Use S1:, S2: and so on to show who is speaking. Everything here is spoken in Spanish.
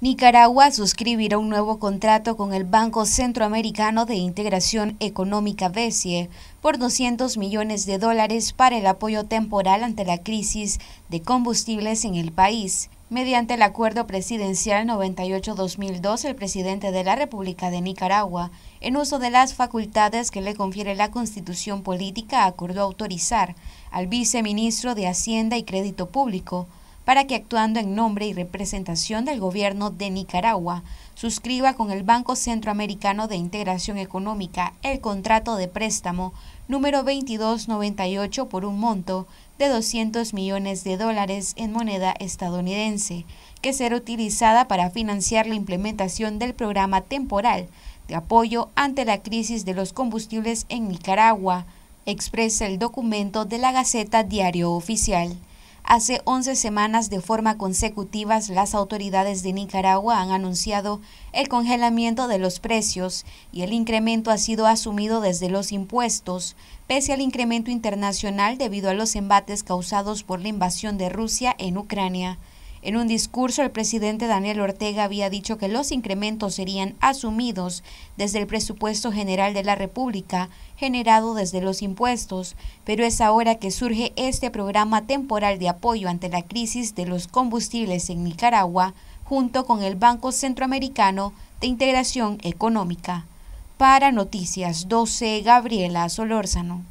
S1: Nicaragua suscribirá un nuevo contrato con el Banco Centroamericano de Integración Económica BESIE por 200 millones de dólares para el apoyo temporal ante la crisis de combustibles en el país. Mediante el Acuerdo Presidencial 98-2002, el presidente de la República de Nicaragua, en uso de las facultades que le confiere la Constitución Política, acordó autorizar al viceministro de Hacienda y Crédito Público para que actuando en nombre y representación del gobierno de Nicaragua, suscriba con el Banco Centroamericano de Integración Económica el contrato de préstamo número 2298 por un monto de 200 millones de dólares en moneda estadounidense, que será utilizada para financiar la implementación del programa temporal de apoyo ante la crisis de los combustibles en Nicaragua, expresa el documento de la Gaceta Diario Oficial. Hace 11 semanas de forma consecutiva, las autoridades de Nicaragua han anunciado el congelamiento de los precios y el incremento ha sido asumido desde los impuestos, pese al incremento internacional debido a los embates causados por la invasión de Rusia en Ucrania. En un discurso, el presidente Daniel Ortega había dicho que los incrementos serían asumidos desde el presupuesto general de la República, generado desde los impuestos, pero es ahora que surge este programa temporal de apoyo ante la crisis de los combustibles en Nicaragua, junto con el Banco Centroamericano de Integración Económica. Para Noticias 12, Gabriela Solórzano.